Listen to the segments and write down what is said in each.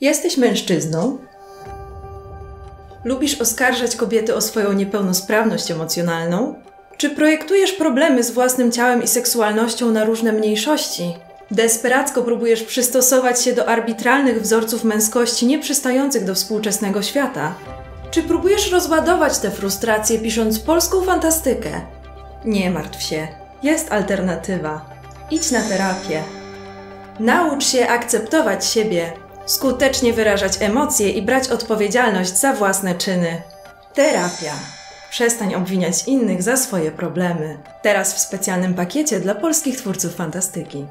Jesteś mężczyzną? Lubisz oskarżać kobiety o swoją niepełnosprawność emocjonalną? Czy projektujesz problemy z własnym ciałem i seksualnością na różne mniejszości? Desperacko próbujesz przystosować się do arbitralnych wzorców męskości nieprzystających do współczesnego świata? Czy próbujesz rozładować te frustracje pisząc polską fantastykę? Nie martw się, jest alternatywa. Idź na terapię. Naucz się akceptować siebie Skutecznie wyrażać emocje i brać odpowiedzialność za własne czyny. Terapia. Przestań obwiniać innych za swoje problemy. Teraz w specjalnym pakiecie dla polskich twórców fantastyki.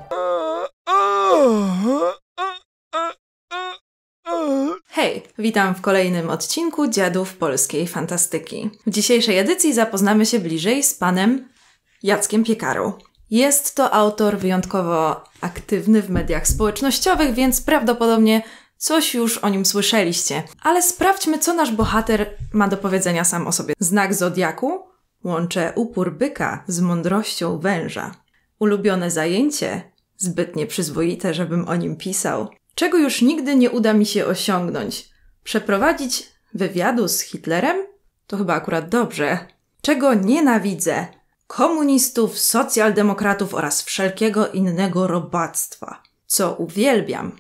Hej, witam w kolejnym odcinku Dziadów Polskiej Fantastyki. W dzisiejszej edycji zapoznamy się bliżej z panem Jackiem Piekarą. Jest to autor wyjątkowo aktywny w mediach społecznościowych, więc prawdopodobnie coś już o nim słyszeliście. Ale sprawdźmy, co nasz bohater ma do powiedzenia sam o sobie. Znak zodiaku łączę upór byka z mądrością węża. Ulubione zajęcie zbyt nieprzyzwoite, żebym o nim pisał. Czego już nigdy nie uda mi się osiągnąć? Przeprowadzić wywiadu z Hitlerem? To chyba akurat dobrze. Czego nienawidzę? komunistów, socjaldemokratów oraz wszelkiego innego robactwa, co uwielbiam.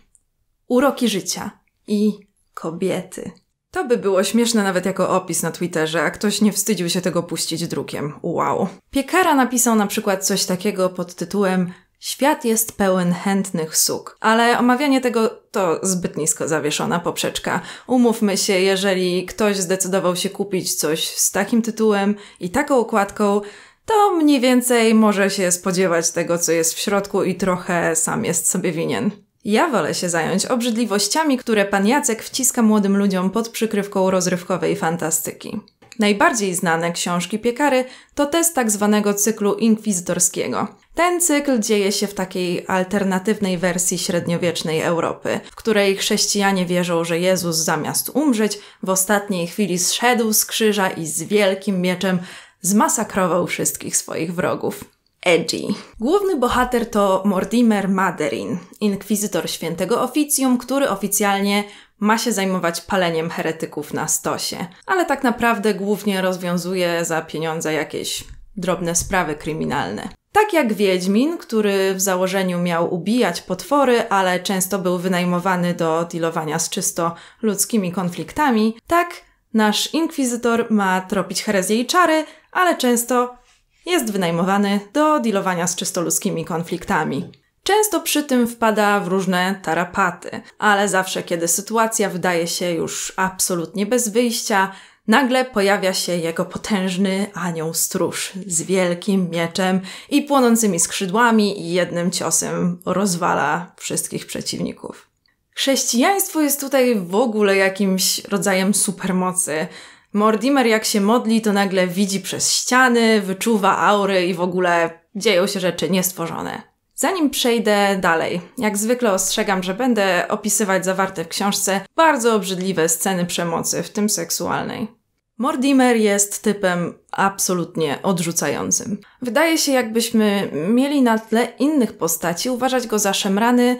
Uroki życia i kobiety. To by było śmieszne nawet jako opis na Twitterze, a ktoś nie wstydził się tego puścić drukiem. Wow. Piekara napisał na przykład coś takiego pod tytułem Świat jest pełen chętnych suk, ale omawianie tego to zbyt nisko zawieszona poprzeczka. Umówmy się, jeżeli ktoś zdecydował się kupić coś z takim tytułem i taką okładką, to mniej więcej może się spodziewać tego, co jest w środku i trochę sam jest sobie winien. Ja wolę się zająć obrzydliwościami, które pan Jacek wciska młodym ludziom pod przykrywką rozrywkowej fantastyki. Najbardziej znane książki piekary to test tak zwanego cyklu inkwizytorskiego. Ten cykl dzieje się w takiej alternatywnej wersji średniowiecznej Europy, w której chrześcijanie wierzą, że Jezus zamiast umrzeć, w ostatniej chwili zszedł z krzyża i z wielkim mieczem zmasakrował wszystkich swoich wrogów. Edgy. Główny bohater to Mortimer Maderin, inkwizytor świętego oficjum, który oficjalnie ma się zajmować paleniem heretyków na stosie, ale tak naprawdę głównie rozwiązuje za pieniądze jakieś drobne sprawy kryminalne. Tak jak Wiedźmin, który w założeniu miał ubijać potwory, ale często był wynajmowany do dealowania z czysto ludzkimi konfliktami, tak nasz inkwizytor ma tropić herezję i czary, ale często jest wynajmowany do dealowania z czysto ludzkimi konfliktami. Często przy tym wpada w różne tarapaty, ale zawsze kiedy sytuacja wydaje się już absolutnie bez wyjścia, nagle pojawia się jego potężny anioł stróż z wielkim mieczem i płonącymi skrzydłami i jednym ciosem rozwala wszystkich przeciwników. Chrześcijaństwo jest tutaj w ogóle jakimś rodzajem supermocy, Mordimer, jak się modli, to nagle widzi przez ściany, wyczuwa aury i w ogóle dzieją się rzeczy niestworzone. Zanim przejdę dalej, jak zwykle ostrzegam, że będę opisywać zawarte w książce bardzo obrzydliwe sceny przemocy, w tym seksualnej. Mordimer jest typem absolutnie odrzucającym. Wydaje się, jakbyśmy mieli na tle innych postaci uważać go za szemrany,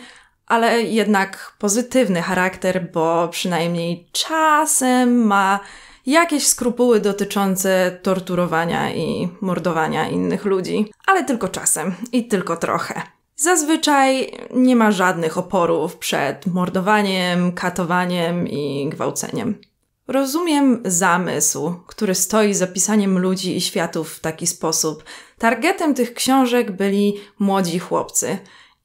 ale jednak pozytywny charakter, bo przynajmniej czasem ma jakieś skrupuły dotyczące torturowania i mordowania innych ludzi, ale tylko czasem i tylko trochę. Zazwyczaj nie ma żadnych oporów przed mordowaniem, katowaniem i gwałceniem. Rozumiem zamysł, który stoi za pisaniem ludzi i światów w taki sposób. Targetem tych książek byli młodzi chłopcy.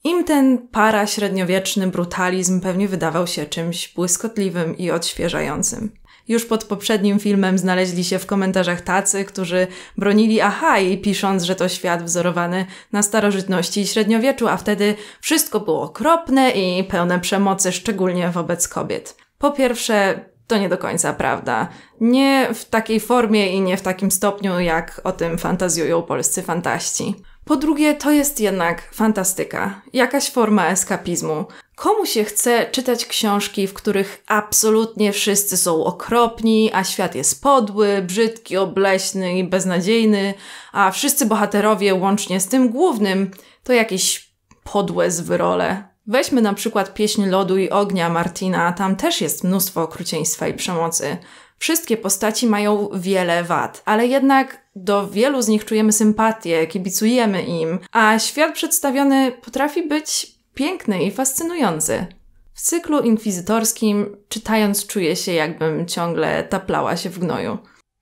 Im ten paraśredniowieczny brutalizm pewnie wydawał się czymś błyskotliwym i odświeżającym. Już pod poprzednim filmem znaleźli się w komentarzach tacy, którzy bronili Ahai, pisząc, że to świat wzorowany na starożytności i średniowieczu, a wtedy wszystko było okropne i pełne przemocy, szczególnie wobec kobiet. Po pierwsze, to nie do końca prawda. Nie w takiej formie i nie w takim stopniu, jak o tym fantazjują polscy fantaści. Po drugie, to jest jednak fantastyka, jakaś forma eskapizmu. Komu się chce czytać książki, w których absolutnie wszyscy są okropni, a świat jest podły, brzydki, obleśny i beznadziejny, a wszyscy bohaterowie, łącznie z tym głównym, to jakieś podłe zwyrole. Weźmy na przykład pieśń lodu i ognia Martina, tam też jest mnóstwo okrucieństwa i przemocy. Wszystkie postaci mają wiele wad, ale jednak do wielu z nich czujemy sympatię, kibicujemy im, a świat przedstawiony potrafi być piękny i fascynujący. W cyklu inkwizytorskim, czytając, czuję się, jakbym ciągle taplała się w gnoju.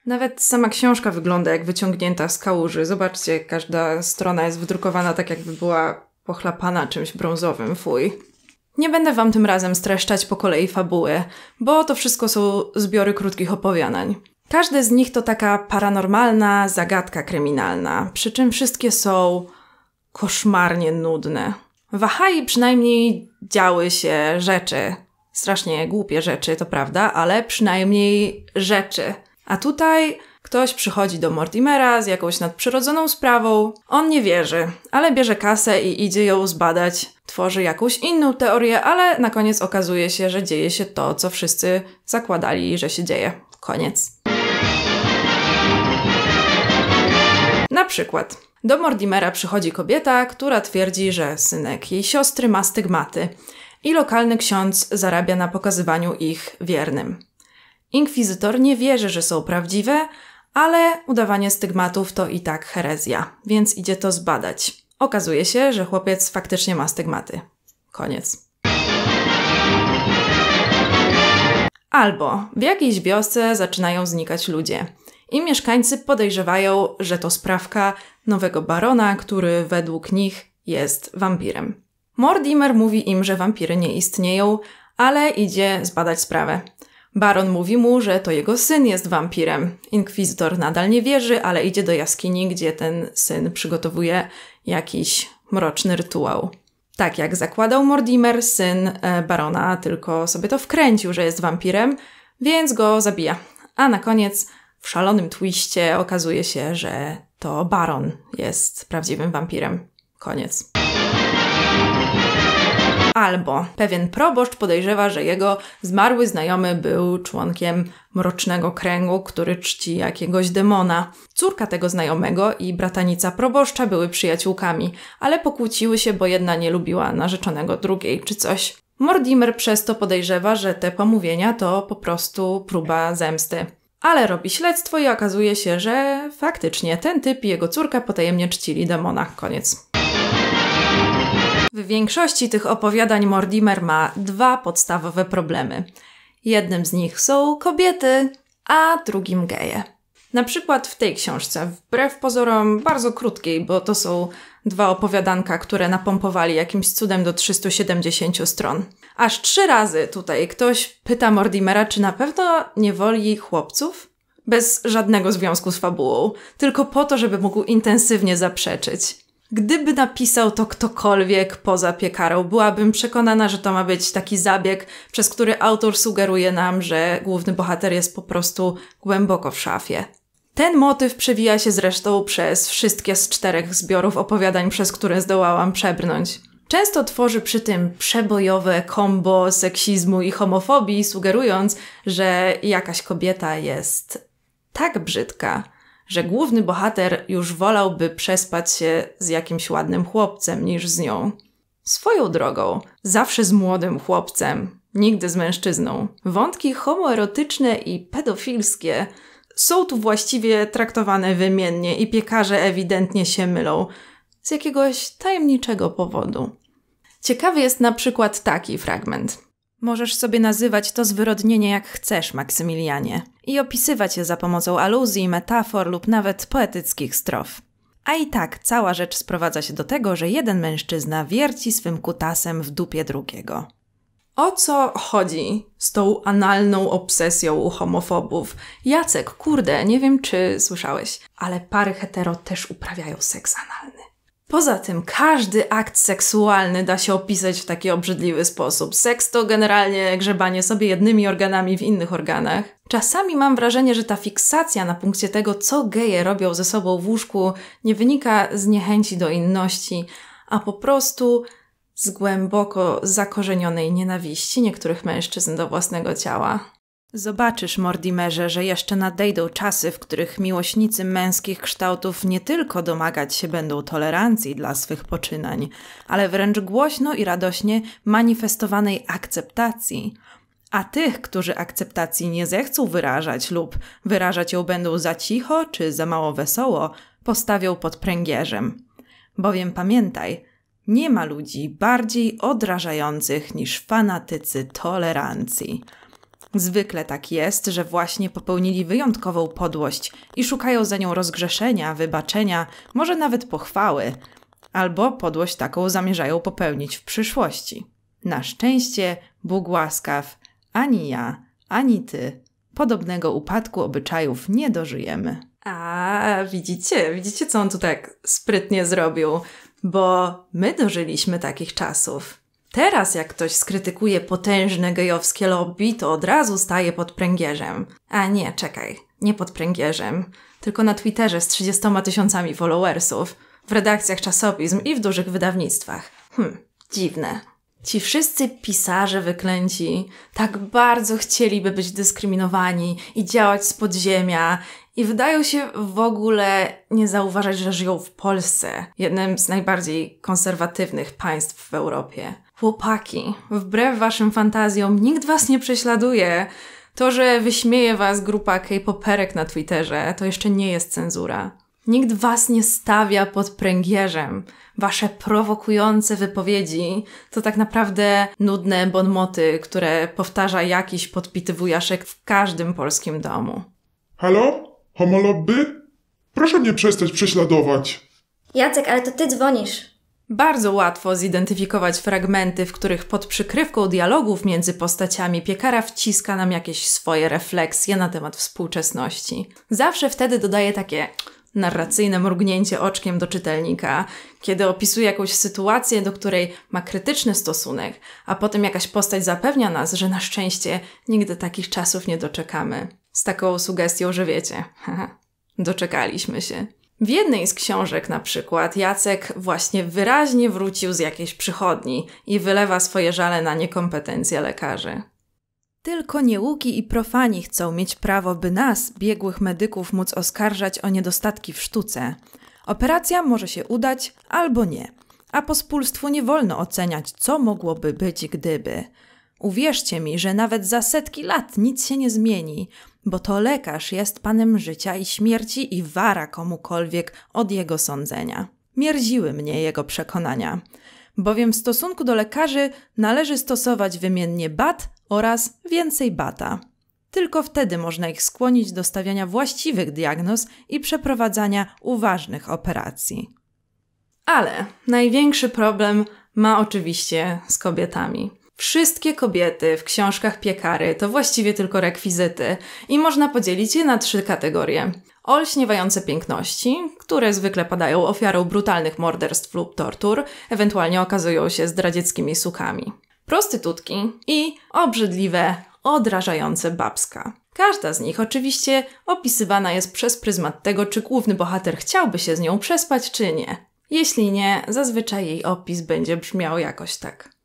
Nawet sama książka wygląda jak wyciągnięta z kałuży. Zobaczcie, każda strona jest wydrukowana tak, jakby była pochlapana czymś brązowym, fuj. Nie będę wam tym razem streszczać po kolei fabuły, bo to wszystko są zbiory krótkich opowiadań. Każde z nich to taka paranormalna zagadka kryminalna, przy czym wszystkie są koszmarnie nudne. W Ahai przynajmniej działy się rzeczy. Strasznie głupie rzeczy, to prawda, ale przynajmniej rzeczy. A tutaj Ktoś przychodzi do Mortimera z jakąś nadprzyrodzoną sprawą. On nie wierzy, ale bierze kasę i idzie ją zbadać. Tworzy jakąś inną teorię, ale na koniec okazuje się, że dzieje się to, co wszyscy zakładali, że się dzieje. Koniec. Na przykład. Do Mordimera przychodzi kobieta, która twierdzi, że synek jej siostry ma stygmaty i lokalny ksiądz zarabia na pokazywaniu ich wiernym. Inkwizytor nie wierzy, że są prawdziwe, ale udawanie stygmatów to i tak herezja, więc idzie to zbadać. Okazuje się, że chłopiec faktycznie ma stygmaty. Koniec. Albo w jakiejś wiosce zaczynają znikać ludzie i mieszkańcy podejrzewają, że to sprawka nowego barona, który według nich jest wampirem. Mordimer mówi im, że wampiry nie istnieją, ale idzie zbadać sprawę. Baron mówi mu, że to jego syn jest wampirem. Inkwizytor nadal nie wierzy, ale idzie do jaskini, gdzie ten syn przygotowuje jakiś mroczny rytuał. Tak jak zakładał Mordimer syn e, barona tylko sobie to wkręcił, że jest wampirem, więc go zabija. A na koniec w szalonym twiście okazuje się, że to baron jest prawdziwym wampirem. Koniec albo pewien proboszcz podejrzewa, że jego zmarły znajomy był członkiem mrocznego kręgu, który czci jakiegoś demona. Córka tego znajomego i bratanica proboszcza były przyjaciółkami, ale pokłóciły się, bo jedna nie lubiła narzeczonego drugiej czy coś. Mordimer przez to podejrzewa, że te pomówienia to po prostu próba zemsty. Ale robi śledztwo i okazuje się, że faktycznie ten typ i jego córka potajemnie czcili demona. Koniec. W większości tych opowiadań Mordimer ma dwa podstawowe problemy. Jednym z nich są kobiety, a drugim geje. Na przykład w tej książce, wbrew pozorom bardzo krótkiej, bo to są dwa opowiadanka, które napompowali jakimś cudem do 370 stron. Aż trzy razy tutaj ktoś pyta Mordimera, czy na pewno nie woli chłopców? Bez żadnego związku z fabułą, tylko po to, żeby mógł intensywnie zaprzeczyć. Gdyby napisał to ktokolwiek poza piekarą, byłabym przekonana, że to ma być taki zabieg, przez który autor sugeruje nam, że główny bohater jest po prostu głęboko w szafie. Ten motyw przewija się zresztą przez wszystkie z czterech zbiorów opowiadań, przez które zdołałam przebrnąć. Często tworzy przy tym przebojowe kombo seksizmu i homofobii, sugerując, że jakaś kobieta jest tak brzydka, że główny bohater już wolałby przespać się z jakimś ładnym chłopcem niż z nią. Swoją drogą, zawsze z młodym chłopcem, nigdy z mężczyzną. Wątki homoerotyczne i pedofilskie są tu właściwie traktowane wymiennie i piekarze ewidentnie się mylą z jakiegoś tajemniczego powodu. Ciekawy jest na przykład taki fragment. Możesz sobie nazywać to zwyrodnienie jak chcesz, Maksymilianie, i opisywać je za pomocą aluzji, metafor lub nawet poetyckich strof. A i tak cała rzecz sprowadza się do tego, że jeden mężczyzna wierci swym kutasem w dupie drugiego. O co chodzi z tą analną obsesją u homofobów? Jacek, kurde, nie wiem czy słyszałeś, ale pary hetero też uprawiają seks analny. Poza tym każdy akt seksualny da się opisać w taki obrzydliwy sposób. Seks to generalnie grzebanie sobie jednymi organami w innych organach. Czasami mam wrażenie, że ta fiksacja na punkcie tego, co geje robią ze sobą w łóżku, nie wynika z niechęci do inności, a po prostu z głęboko zakorzenionej nienawiści niektórych mężczyzn do własnego ciała. Zobaczysz, Mordimerze, że jeszcze nadejdą czasy, w których miłośnicy męskich kształtów nie tylko domagać się będą tolerancji dla swych poczynań, ale wręcz głośno i radośnie manifestowanej akceptacji. A tych, którzy akceptacji nie zechcą wyrażać lub wyrażać ją będą za cicho czy za mało wesoło, postawią pod pręgierzem. Bowiem pamiętaj, nie ma ludzi bardziej odrażających niż fanatycy tolerancji. Zwykle tak jest, że właśnie popełnili wyjątkową podłość i szukają za nią rozgrzeszenia, wybaczenia, może nawet pochwały, albo podłość taką zamierzają popełnić w przyszłości. Na szczęście Bóg łaskaw, ani ja, ani ty podobnego upadku obyczajów nie dożyjemy. A widzicie, widzicie co on tu tak sprytnie zrobił, bo my dożyliśmy takich czasów. Teraz jak ktoś skrytykuje potężne gejowskie lobby, to od razu staje pod pręgierzem. A nie, czekaj, nie pod pręgierzem, tylko na Twitterze z 30 tysiącami followersów, w redakcjach czasopism i w dużych wydawnictwach. Hm, dziwne. Ci wszyscy pisarze wyklęci tak bardzo chcieliby być dyskryminowani i działać z podziemia i wydają się w ogóle nie zauważać, że żyją w Polsce, jednym z najbardziej konserwatywnych państw w Europie. Chłopaki, wbrew waszym fantazjom, nikt was nie prześladuje. To, że wyśmieje was grupa K-poperek na Twitterze, to jeszcze nie jest cenzura. Nikt was nie stawia pod pręgierzem. Wasze prowokujące wypowiedzi to tak naprawdę nudne bonmoty, które powtarza jakiś podpity wujaszek w każdym polskim domu. Halo? Homolobby? Proszę mnie przestać prześladować. Jacek, ale to ty dzwonisz. Bardzo łatwo zidentyfikować fragmenty, w których pod przykrywką dialogów między postaciami piekara wciska nam jakieś swoje refleksje na temat współczesności. Zawsze wtedy dodaje takie narracyjne mrugnięcie oczkiem do czytelnika, kiedy opisuje jakąś sytuację, do której ma krytyczny stosunek, a potem jakaś postać zapewnia nas, że na szczęście nigdy takich czasów nie doczekamy. Z taką sugestią, że wiecie, haha, doczekaliśmy się. W jednej z książek na przykład Jacek właśnie wyraźnie wrócił z jakiejś przychodni i wylewa swoje żale na niekompetencje lekarzy. Tylko nieuki i profani chcą mieć prawo, by nas, biegłych medyków, móc oskarżać o niedostatki w sztuce. Operacja może się udać albo nie, a pospólstwu nie wolno oceniać, co mogłoby być gdyby. Uwierzcie mi, że nawet za setki lat nic się nie zmieni bo to lekarz jest panem życia i śmierci i wara komukolwiek od jego sądzenia. Mierziły mnie jego przekonania, bowiem w stosunku do lekarzy należy stosować wymiennie bat oraz więcej bata. Tylko wtedy można ich skłonić do stawiania właściwych diagnoz i przeprowadzania uważnych operacji. Ale największy problem ma oczywiście z kobietami. Wszystkie kobiety w książkach piekary to właściwie tylko rekwizyty i można podzielić je na trzy kategorie. Olśniewające piękności, które zwykle padają ofiarą brutalnych morderstw lub tortur, ewentualnie okazują się zdradzieckimi sukami. Prostytutki i obrzydliwe, odrażające babska. Każda z nich oczywiście opisywana jest przez pryzmat tego, czy główny bohater chciałby się z nią przespać, czy nie. Jeśli nie, zazwyczaj jej opis będzie brzmiał jakoś tak.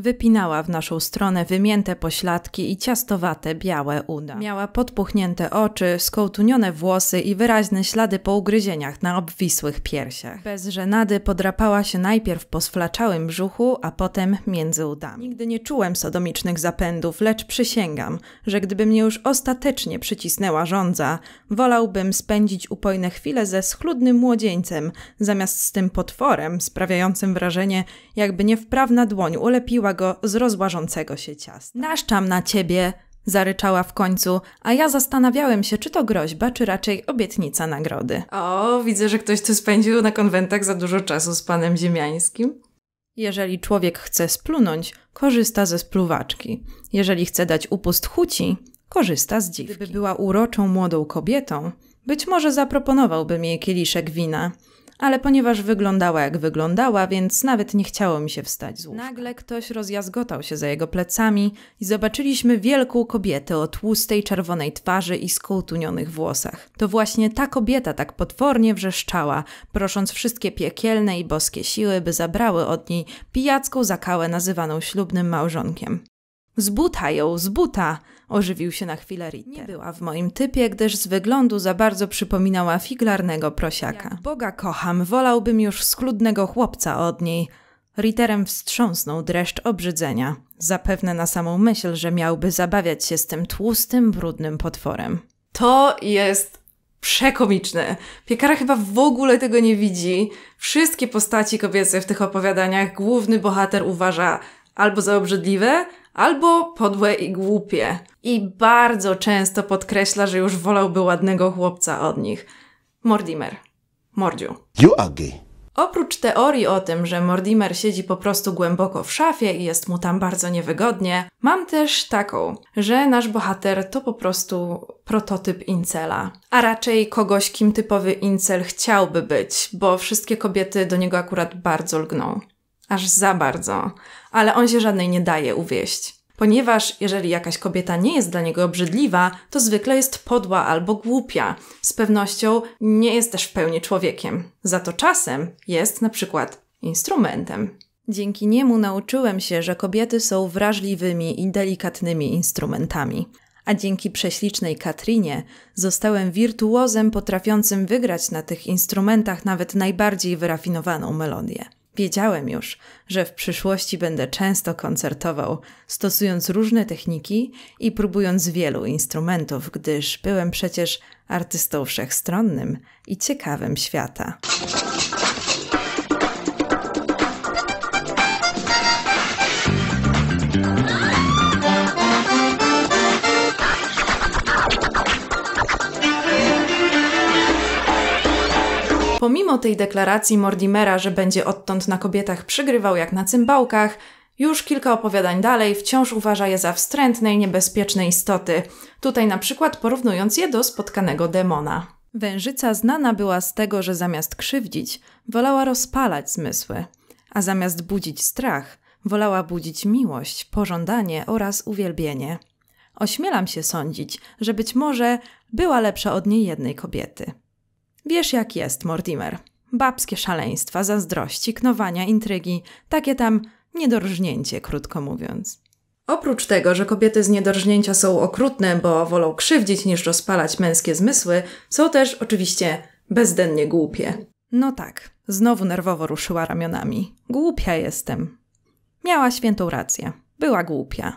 Wypinała w naszą stronę wymięte pośladki i ciastowate, białe uda. Miała podpuchnięte oczy, skołtunione włosy i wyraźne ślady po ugryzieniach na obwisłych piersiach. Bez żenady podrapała się najpierw po sflaczałym brzuchu, a potem między udami. Nigdy nie czułem sodomicznych zapędów, lecz przysięgam, że gdyby mnie już ostatecznie przycisnęła żądza, wolałbym spędzić upojne chwile ze schludnym młodzieńcem, zamiast z tym potworem, sprawiającym wrażenie, jakby niewprawna dłoń ulepiła wyciągnęła go z rozłażącego się ciasta. Naszczam na ciebie, zaryczała w końcu, a ja zastanawiałem się, czy to groźba, czy raczej obietnica nagrody. O, widzę, że ktoś tu spędził na konwentach za dużo czasu z panem Ziemiańskim. Jeżeli człowiek chce splunąć, korzysta ze spluwaczki. Jeżeli chce dać upust chuci, korzysta z dziwki. Gdyby była uroczą młodą kobietą, być może zaproponowałbym jej kieliszek wina, ale ponieważ wyglądała jak wyglądała, więc nawet nie chciało mi się wstać z łóżka. Nagle ktoś rozjazgotał się za jego plecami i zobaczyliśmy wielką kobietę o tłustej, czerwonej twarzy i skołtunionych włosach. To właśnie ta kobieta tak potwornie wrzeszczała, prosząc wszystkie piekielne i boskie siły, by zabrały od niej pijacką zakałę nazywaną ślubnym małżonkiem. Z buta ją, z buta! Ożywił się na chwilę Ritter. Nie była w moim typie, gdyż z wyglądu za bardzo przypominała figlarnego prosiaka. Jak Boga kocham, wolałbym już skludnego chłopca od niej. Ritterem wstrząsnął dreszcz obrzydzenia. Zapewne na samą myśl, że miałby zabawiać się z tym tłustym, brudnym potworem. To jest przekomiczne. Piekara chyba w ogóle tego nie widzi. Wszystkie postaci kobiece w tych opowiadaniach główny bohater uważa albo za obrzydliwe, albo podłe i głupie. I bardzo często podkreśla, że już wolałby ładnego chłopca od nich. Mordimer. Mordziu. You Oprócz teorii o tym, że Mordimer siedzi po prostu głęboko w szafie i jest mu tam bardzo niewygodnie, mam też taką, że nasz bohater to po prostu prototyp incela, a raczej kogoś, kim typowy incel chciałby być, bo wszystkie kobiety do niego akurat bardzo lgną aż za bardzo, ale on się żadnej nie daje uwieść. Ponieważ jeżeli jakaś kobieta nie jest dla niego obrzydliwa, to zwykle jest podła albo głupia. Z pewnością nie jest też w pełni człowiekiem. Za to czasem jest na przykład instrumentem. Dzięki niemu nauczyłem się, że kobiety są wrażliwymi i delikatnymi instrumentami. A dzięki prześlicznej Katrinie zostałem wirtuozem potrafiącym wygrać na tych instrumentach nawet najbardziej wyrafinowaną melodię. Wiedziałem już, że w przyszłości będę często koncertował, stosując różne techniki i próbując wielu instrumentów, gdyż byłem przecież artystą wszechstronnym i ciekawym świata. Pomimo tej deklaracji Mordimera, że będzie odtąd na kobietach przygrywał jak na cymbałkach, już kilka opowiadań dalej wciąż uważa je za wstrętne i niebezpieczne istoty, tutaj na przykład porównując je do spotkanego demona. Wężyca znana była z tego, że zamiast krzywdzić, wolała rozpalać zmysły, a zamiast budzić strach, wolała budzić miłość, pożądanie oraz uwielbienie. Ośmielam się sądzić, że być może była lepsza od niej jednej kobiety. Wiesz jak jest, Mortimer. Babskie szaleństwa, zazdrości, knowania, intrygi, takie tam niedorżnięcie, krótko mówiąc. Oprócz tego, że kobiety z niedorżnięcia są okrutne, bo wolą krzywdzić niż rozpalać męskie zmysły, są też oczywiście bezdennie głupie. No tak, znowu nerwowo ruszyła ramionami. Głupia jestem. Miała świętą rację. Była głupia.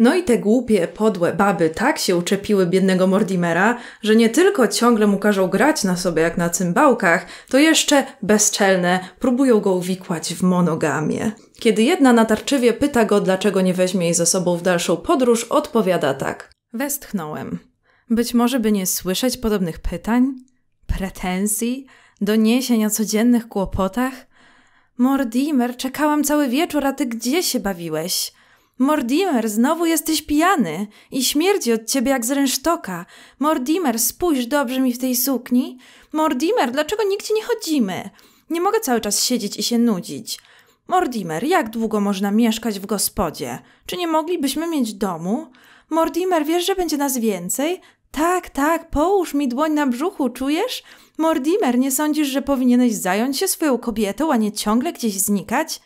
No i te głupie, podłe baby tak się uczepiły biednego Mordimera, że nie tylko ciągle mu każą grać na sobie jak na cymbałkach, to jeszcze bezczelne próbują go uwikłać w monogamię. Kiedy jedna natarczywie pyta go, dlaczego nie weźmie jej ze sobą w dalszą podróż, odpowiada tak. Westchnąłem. Być może by nie słyszeć podobnych pytań, pretensji, doniesień o codziennych kłopotach? Mordimer, czekałam cały wieczór, a ty gdzie się bawiłeś? Mordimer, znowu jesteś pijany i śmierdzi od ciebie jak z rynsztoka. Mordimer, spójrz dobrze mi w tej sukni. Mordimer, dlaczego nigdzie nie chodzimy? Nie mogę cały czas siedzieć i się nudzić. Mordimer, jak długo można mieszkać w gospodzie? Czy nie moglibyśmy mieć domu? Mordimer, wiesz, że będzie nas więcej? Tak, tak, połóż mi dłoń na brzuchu, czujesz? Mordimer, nie sądzisz, że powinieneś zająć się swoją kobietą, a nie ciągle gdzieś znikać?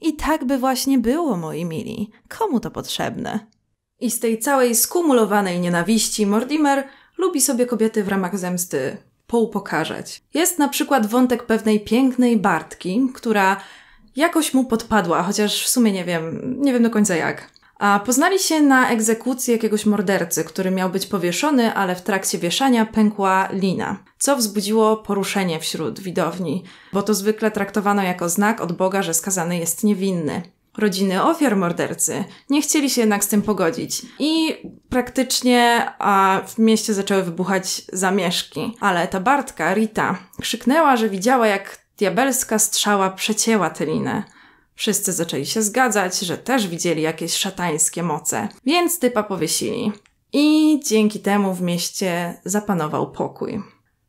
I tak by właśnie było, moi mili. Komu to potrzebne? I z tej całej skumulowanej nienawiści Mordimer lubi sobie kobiety w ramach zemsty poupokarzać. Jest na przykład wątek pewnej pięknej Bartki, która jakoś mu podpadła, chociaż w sumie nie wiem, nie wiem do końca jak. A poznali się na egzekucji jakiegoś mordercy, który miał być powieszony, ale w trakcie wieszania pękła lina, co wzbudziło poruszenie wśród widowni, bo to zwykle traktowano jako znak od Boga, że skazany jest niewinny. Rodziny ofiar mordercy nie chcieli się jednak z tym pogodzić i praktycznie a, w mieście zaczęły wybuchać zamieszki. Ale ta Bartka, Rita, krzyknęła, że widziała jak diabelska strzała przecięła tę linę. Wszyscy zaczęli się zgadzać, że też widzieli jakieś szatańskie moce, więc typa powiesili. I dzięki temu w mieście zapanował pokój.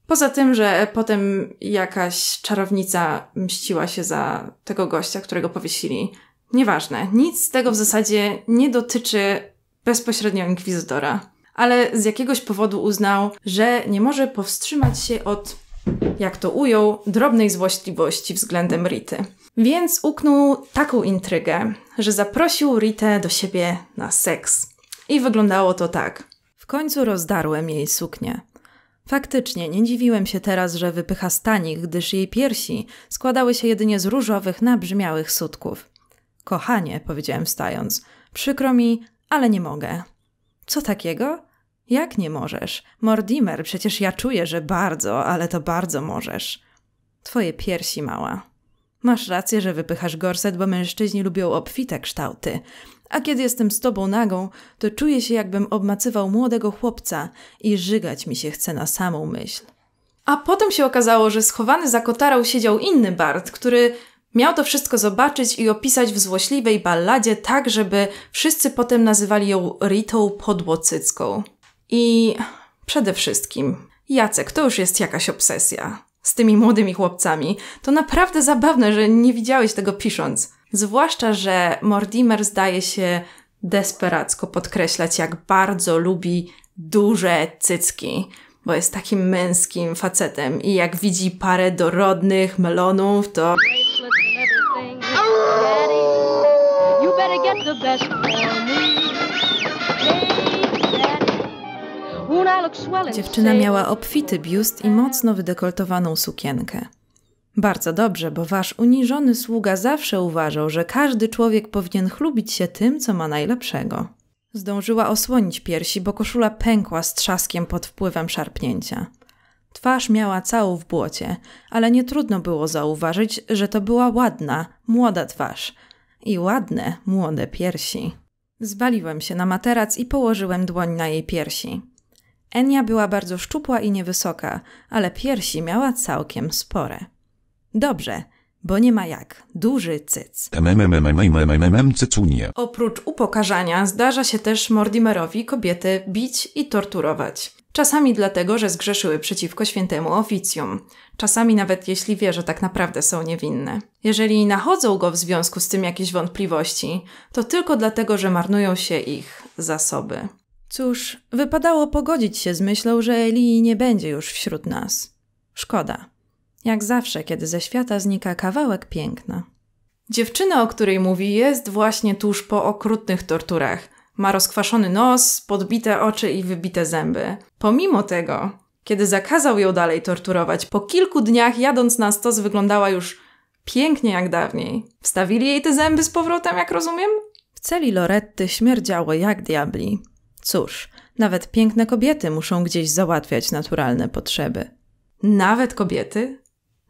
Poza tym, że potem jakaś czarownica mściła się za tego gościa, którego powiesili. Nieważne, nic z tego w zasadzie nie dotyczy bezpośrednio inkwizytora, ale z jakiegoś powodu uznał, że nie może powstrzymać się od jak to ujął, drobnej złośliwości względem Rity. Więc uknął taką intrygę, że zaprosił Ritę do siebie na seks. I wyglądało to tak. W końcu rozdarłem jej suknię. Faktycznie, nie dziwiłem się teraz, że wypycha stanik, gdyż jej piersi składały się jedynie z różowych, nabrzmiałych sutków. Kochanie, powiedziałem wstając, przykro mi, ale nie mogę. Co takiego? Jak nie możesz? Mordimer? przecież ja czuję, że bardzo, ale to bardzo możesz. Twoje piersi, mała. Masz rację, że wypychasz gorset, bo mężczyźni lubią obfite kształty. A kiedy jestem z tobą nagą, to czuję się, jakbym obmacywał młodego chłopca i żygać mi się chce na samą myśl. A potem się okazało, że schowany za kotarą siedział inny Bart, który miał to wszystko zobaczyć i opisać w złośliwej balladzie tak, żeby wszyscy potem nazywali ją Ritą Podłocycką. I przede wszystkim, Jacek, to już jest jakaś obsesja z tymi młodymi chłopcami. To naprawdę zabawne, że nie widziałeś tego pisząc. Zwłaszcza, że Mortimer zdaje się desperacko podkreślać, jak bardzo lubi duże cycki, bo jest takim męskim facetem i jak widzi parę dorodnych melonów, to... You better get the best Dziewczyna miała obfity biust i mocno wydekoltowaną sukienkę. Bardzo dobrze, bo wasz uniżony sługa zawsze uważał, że każdy człowiek powinien chlubić się tym, co ma najlepszego. Zdążyła osłonić piersi, bo koszula pękła z trzaskiem pod wpływem szarpnięcia. Twarz miała całą w błocie, ale nie trudno było zauważyć, że to była ładna, młoda twarz i ładne, młode piersi. Zwaliłem się na materac i położyłem dłoń na jej piersi. Enia była bardzo szczupła i niewysoka, ale piersi miała całkiem spore. Dobrze, bo nie ma jak. Duży cyc. MMMMMMMMM cycunie. Oprócz upokarzania zdarza się też Mordimerowi kobiety bić i torturować. Czasami dlatego, że zgrzeszyły przeciwko świętemu oficjum. Czasami nawet jeśli wie, że tak naprawdę są niewinne. Jeżeli nachodzą go w związku z tym jakieś wątpliwości, to tylko dlatego, że marnują się ich zasoby. Cóż, wypadało pogodzić się z myślą, że Elii nie będzie już wśród nas. Szkoda. Jak zawsze, kiedy ze świata znika kawałek piękna. Dziewczyna, o której mówi, jest właśnie tuż po okrutnych torturach. Ma rozkwaszony nos, podbite oczy i wybite zęby. Pomimo tego, kiedy zakazał ją dalej torturować, po kilku dniach jadąc na stos wyglądała już pięknie jak dawniej. Wstawili jej te zęby z powrotem, jak rozumiem? W celi Loretty śmierdziało jak diabli. Cóż, nawet piękne kobiety muszą gdzieś załatwiać naturalne potrzeby. Nawet kobiety?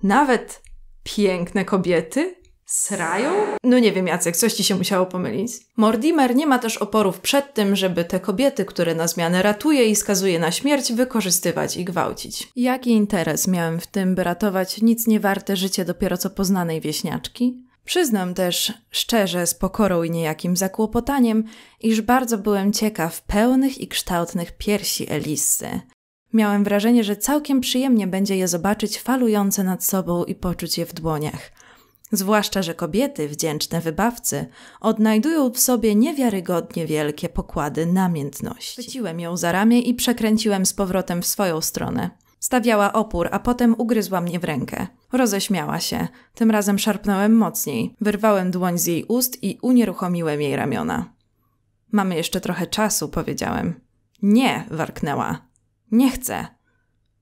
Nawet piękne kobiety? Srają? No nie wiem, Jacek, coś ci się musiało pomylić. Mordimer nie ma też oporów przed tym, żeby te kobiety, które na zmianę ratuje i skazuje na śmierć, wykorzystywać i gwałcić. Jaki interes miałem w tym, by ratować nic niewarte życie dopiero co poznanej wieśniaczki? Przyznam też szczerze, z pokorą i niejakim zakłopotaniem, iż bardzo byłem ciekaw pełnych i kształtnych piersi Elisy. Miałem wrażenie, że całkiem przyjemnie będzie je zobaczyć falujące nad sobą i poczuć je w dłoniach. Zwłaszcza, że kobiety, wdzięczne wybawcy, odnajdują w sobie niewiarygodnie wielkie pokłady namiętności. Chwyciłem ją za ramię i przekręciłem z powrotem w swoją stronę. Stawiała opór, a potem ugryzła mnie w rękę. Roześmiała się. Tym razem szarpnąłem mocniej. Wyrwałem dłoń z jej ust i unieruchomiłem jej ramiona. Mamy jeszcze trochę czasu, powiedziałem. Nie, warknęła. Nie chcę.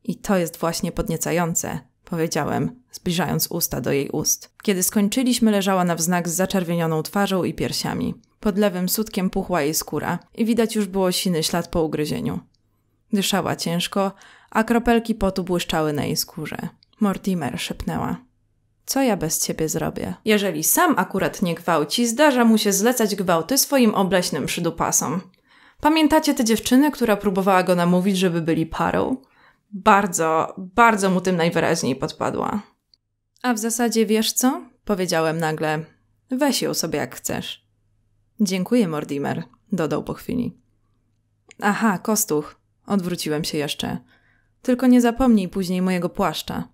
I to jest właśnie podniecające, powiedziałem, zbliżając usta do jej ust. Kiedy skończyliśmy, leżała na wznak z zaczerwienioną twarzą i piersiami. Pod lewym sutkiem puchła jej skóra i widać już było siny ślad po ugryzieniu. Dyszała ciężko, a kropelki potu błyszczały na jej skórze. Mortimer szepnęła. Co ja bez ciebie zrobię? Jeżeli sam akurat nie gwałci, zdarza mu się zlecać gwałty swoim obleśnym przydupasom. Pamiętacie tę dziewczynę, która próbowała go namówić, żeby byli parą? Bardzo, bardzo mu tym najwyraźniej podpadła. A w zasadzie wiesz co? Powiedziałem nagle. Weź ją sobie jak chcesz. Dziękuję, Mortimer, dodał po chwili. Aha, kostuch. Odwróciłem się jeszcze. Tylko nie zapomnij później mojego płaszcza.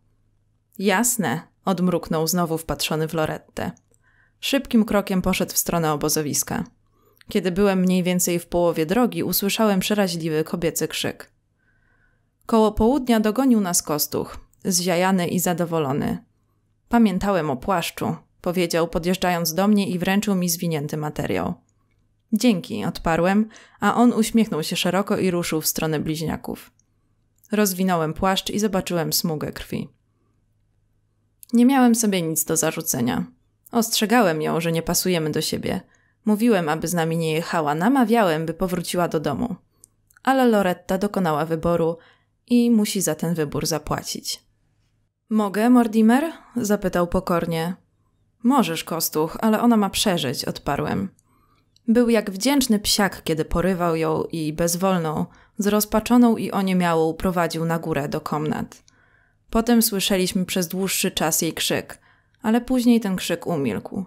Jasne, odmruknął znowu wpatrzony w Lorettę. Szybkim krokiem poszedł w stronę obozowiska. Kiedy byłem mniej więcej w połowie drogi, usłyszałem przeraźliwy kobiecy krzyk. Koło południa dogonił nas kostuch, zziajany i zadowolony. Pamiętałem o płaszczu, powiedział, podjeżdżając do mnie i wręczył mi zwinięty materiał. Dzięki, odparłem, a on uśmiechnął się szeroko i ruszył w stronę bliźniaków. Rozwinąłem płaszcz i zobaczyłem smugę krwi. Nie miałem sobie nic do zarzucenia. Ostrzegałem ją, że nie pasujemy do siebie. Mówiłem, aby z nami nie jechała, namawiałem, by powróciła do domu. Ale Loretta dokonała wyboru i musi za ten wybór zapłacić. Mogę, Mordimer? zapytał pokornie. Możesz, Kostuch, ale ona ma przeżyć, odparłem. Był jak wdzięczny psiak, kiedy porywał ją i bezwolną, zrozpaczoną i oniemiałą prowadził na górę do komnat. Potem słyszeliśmy przez dłuższy czas jej krzyk, ale później ten krzyk umilkł.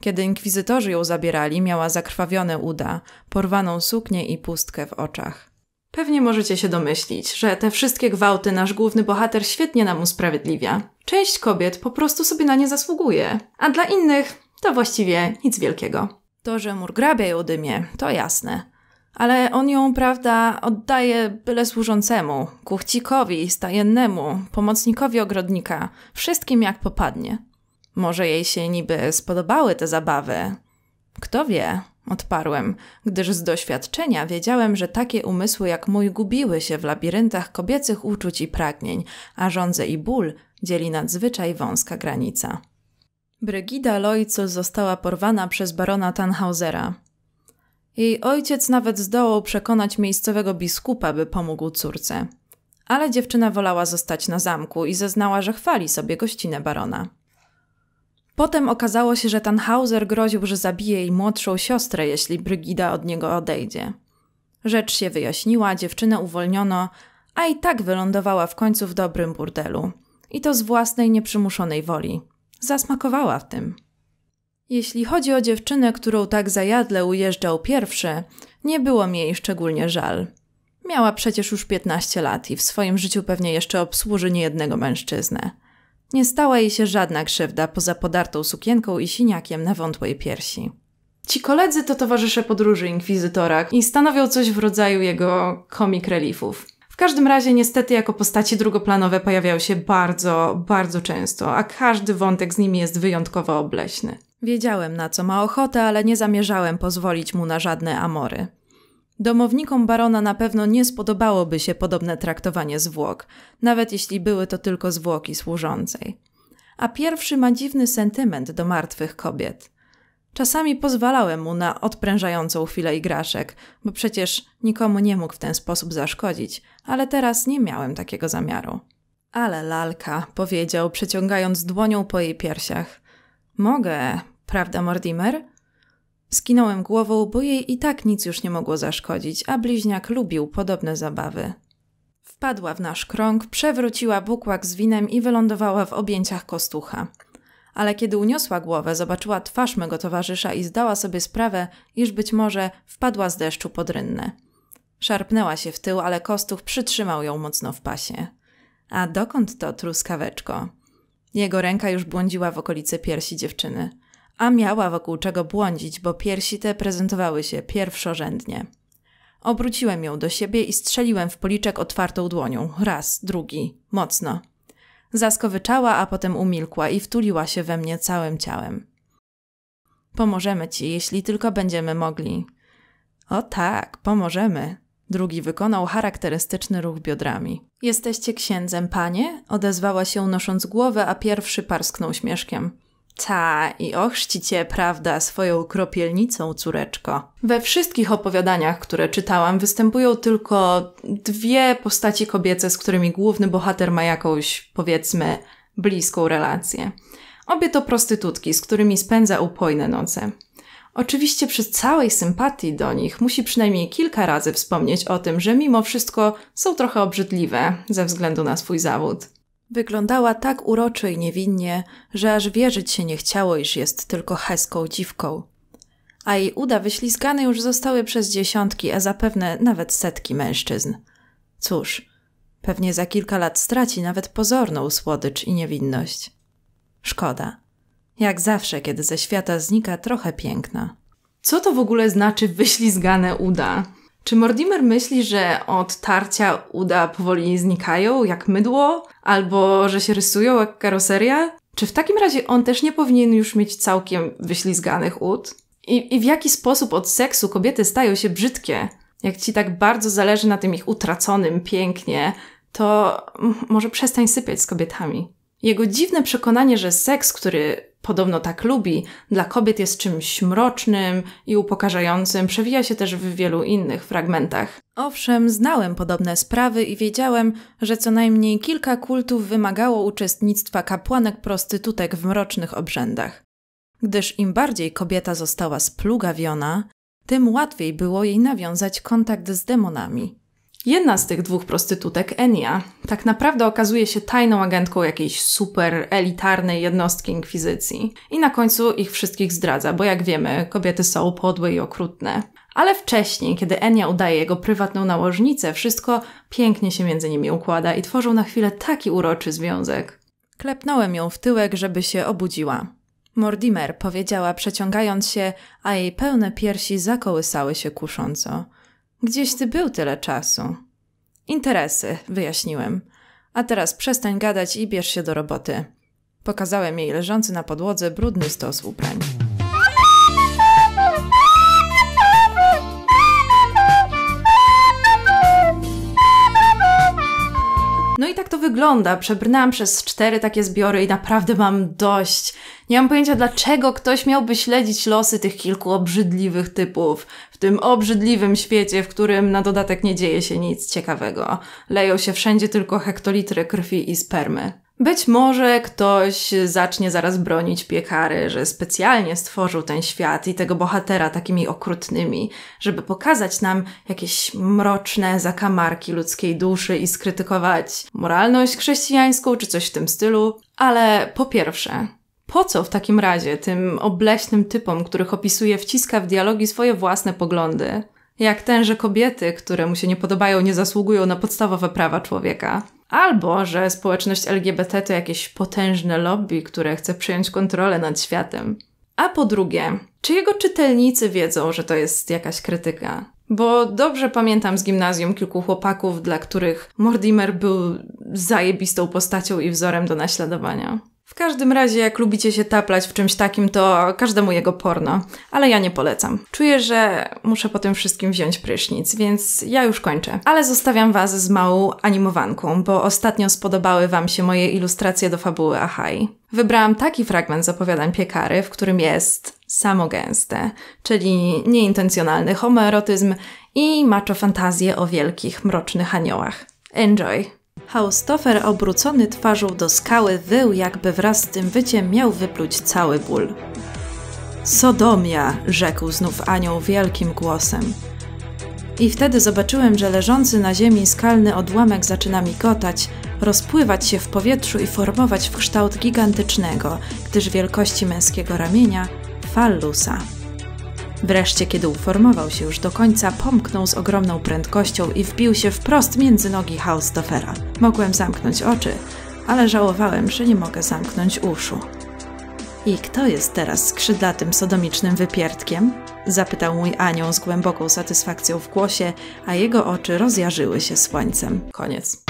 Kiedy inkwizytorzy ją zabierali, miała zakrwawione uda, porwaną suknię i pustkę w oczach. Pewnie możecie się domyślić, że te wszystkie gwałty nasz główny bohater świetnie nam usprawiedliwia. Część kobiet po prostu sobie na nie zasługuje, a dla innych to właściwie nic wielkiego. To, że murgrabia ją dymie, to jasne ale on ją, prawda, oddaje byle służącemu, kuchcikowi, stajennemu, pomocnikowi ogrodnika, wszystkim jak popadnie. Może jej się niby spodobały te zabawy. Kto wie, odparłem, gdyż z doświadczenia wiedziałem, że takie umysły jak mój gubiły się w labiryntach kobiecych uczuć i pragnień, a żądzę i ból dzieli nadzwyczaj wąska granica. Brygida Lojco została porwana przez barona Tannhausera. Jej ojciec nawet zdołał przekonać miejscowego biskupa, by pomógł córce. Ale dziewczyna wolała zostać na zamku i zeznała, że chwali sobie gościnę barona. Potem okazało się, że Tannhauser groził, że zabije jej młodszą siostrę, jeśli Brygida od niego odejdzie. Rzecz się wyjaśniła, dziewczynę uwolniono, a i tak wylądowała w końcu w dobrym burdelu. I to z własnej nieprzymuszonej woli. Zasmakowała w tym. Jeśli chodzi o dziewczynę, którą tak zajadle ujeżdżał pierwszy, nie było mi jej szczególnie żal. Miała przecież już 15 lat i w swoim życiu pewnie jeszcze obsłuży niejednego mężczyznę. Nie stała jej się żadna krzywda poza podartą sukienką i siniakiem na wątłej piersi. Ci koledzy to towarzysze podróży inkwizytora i stanowią coś w rodzaju jego komik reliefów. W każdym razie niestety jako postaci drugoplanowe pojawiają się bardzo, bardzo często, a każdy wątek z nimi jest wyjątkowo obleśny. Wiedziałem na co ma ochotę, ale nie zamierzałem pozwolić mu na żadne amory. Domownikom barona na pewno nie spodobałoby się podobne traktowanie zwłok, nawet jeśli były to tylko zwłoki służącej. A pierwszy ma dziwny sentyment do martwych kobiet. Czasami pozwalałem mu na odprężającą chwilę igraszek, bo przecież nikomu nie mógł w ten sposób zaszkodzić, ale teraz nie miałem takiego zamiaru. Ale lalka, powiedział, przeciągając dłonią po jej piersiach. Mogę, Prawda, Mortimer? Skinąłem głową, bo jej i tak nic już nie mogło zaszkodzić, a bliźniak lubił podobne zabawy. Wpadła w nasz krąg, przewróciła bukłak z winem i wylądowała w objęciach kostucha. Ale kiedy uniosła głowę, zobaczyła twarz mego towarzysza i zdała sobie sprawę, iż być może wpadła z deszczu pod rynnę. Szarpnęła się w tył, ale kostuch przytrzymał ją mocno w pasie. A dokąd to truskaweczko? Jego ręka już błądziła w okolicy piersi dziewczyny a miała wokół czego błądzić, bo piersi te prezentowały się pierwszorzędnie. Obróciłem ją do siebie i strzeliłem w policzek otwartą dłonią. Raz, drugi, mocno. Zaskowyczała, a potem umilkła i wtuliła się we mnie całym ciałem. Pomożemy ci, jeśli tylko będziemy mogli. O tak, pomożemy. Drugi wykonał charakterystyczny ruch biodrami. Jesteście księdzem, panie? odezwała się nosząc głowę, a pierwszy parsknął śmieszkiem. Ta i ochrzci cię prawda swoją kropielnicą, córeczko. We wszystkich opowiadaniach, które czytałam, występują tylko dwie postaci kobiece, z którymi główny bohater ma jakąś, powiedzmy, bliską relację. Obie to prostytutki, z którymi spędza upojne noce. Oczywiście przy całej sympatii do nich musi przynajmniej kilka razy wspomnieć o tym, że mimo wszystko są trochę obrzydliwe ze względu na swój zawód. Wyglądała tak uroczo i niewinnie, że aż wierzyć się nie chciało, iż jest tylko heską dziwką. A jej uda wyślizgane już zostały przez dziesiątki, a zapewne nawet setki mężczyzn. Cóż, pewnie za kilka lat straci nawet pozorną słodycz i niewinność. Szkoda. Jak zawsze, kiedy ze świata znika trochę piękna. Co to w ogóle znaczy wyślizgane uda? Czy Mordimer myśli, że od tarcia uda powoli znikają jak mydło, albo że się rysują jak karoseria? Czy w takim razie on też nie powinien już mieć całkiem wyślizganych ud? I, I w jaki sposób od seksu kobiety stają się brzydkie? Jak ci tak bardzo zależy na tym ich utraconym pięknie, to może przestań sypiać z kobietami. Jego dziwne przekonanie, że seks, który podobno tak lubi, dla kobiet jest czymś mrocznym i upokarzającym, przewija się też w wielu innych fragmentach. Owszem, znałem podobne sprawy i wiedziałem, że co najmniej kilka kultów wymagało uczestnictwa kapłanek prostytutek w mrocznych obrzędach. Gdyż im bardziej kobieta została splugawiona, tym łatwiej było jej nawiązać kontakt z demonami. Jedna z tych dwóch prostytutek, Enia, tak naprawdę okazuje się tajną agentką jakiejś super elitarnej jednostki inkwizycji. I na końcu ich wszystkich zdradza, bo jak wiemy, kobiety są podłe i okrutne. Ale wcześniej, kiedy Enia udaje jego prywatną nałożnicę, wszystko pięknie się między nimi układa i tworzą na chwilę taki uroczy związek. Klepnąłem ją w tyłek, żeby się obudziła. Mordimer powiedziała przeciągając się, a jej pełne piersi zakołysały się kusząco. Gdzieś ty był tyle czasu. Interesy, wyjaśniłem. A teraz przestań gadać i bierz się do roboty. Pokazałem jej leżący na podłodze brudny stos ubrań. No i tak to wygląda. Przebrnęłam przez cztery takie zbiory i naprawdę mam dość. Nie mam pojęcia, dlaczego ktoś miałby śledzić losy tych kilku obrzydliwych typów w tym obrzydliwym świecie, w którym na dodatek nie dzieje się nic ciekawego. Leją się wszędzie tylko hektolitry krwi i spermy. Być może ktoś zacznie zaraz bronić piekary, że specjalnie stworzył ten świat i tego bohatera takimi okrutnymi, żeby pokazać nam jakieś mroczne zakamarki ludzkiej duszy i skrytykować moralność chrześcijańską czy coś w tym stylu. Ale po pierwsze, po co w takim razie tym obleśnym typom, których opisuje, wciska w dialogi swoje własne poglądy? Jak ten, że kobiety, które mu się nie podobają, nie zasługują na podstawowe prawa człowieka albo że społeczność LGBT to jakieś potężne lobby, które chce przejąć kontrolę nad światem. A po drugie, czy jego czytelnicy wiedzą, że to jest jakaś krytyka? Bo dobrze pamiętam z gimnazjum kilku chłopaków, dla których Mordimer był zajebistą postacią i wzorem do naśladowania. W każdym razie, jak lubicie się taplać w czymś takim, to każdemu jego porno, ale ja nie polecam. Czuję, że muszę po tym wszystkim wziąć prysznic, więc ja już kończę. Ale zostawiam Was z małą animowanką, bo ostatnio spodobały Wam się moje ilustracje do fabuły Ahai. Wybrałam taki fragment zapowiadań piekary, w którym jest samogęste, czyli nieintencjonalny homoerotyzm i macho fantazje o wielkich, mrocznych aniołach. Enjoy! Haustofer obrócony twarzą do skały wył, jakby wraz z tym wyciem miał wypluć cały ból. Sodomia! rzekł znów anioł wielkim głosem. I wtedy zobaczyłem, że leżący na ziemi skalny odłamek zaczyna migotać, rozpływać się w powietrzu i formować w kształt gigantycznego, gdyż wielkości męskiego ramienia, fallusa. Wreszcie, kiedy uformował się już do końca, pomknął z ogromną prędkością i wbił się wprost między nogi Haustofera. Mogłem zamknąć oczy, ale żałowałem, że nie mogę zamknąć uszu. I kto jest teraz skrzydlatym sodomicznym wypierdkiem? Zapytał mój anioł z głęboką satysfakcją w głosie, a jego oczy rozjarzyły się słońcem. Koniec.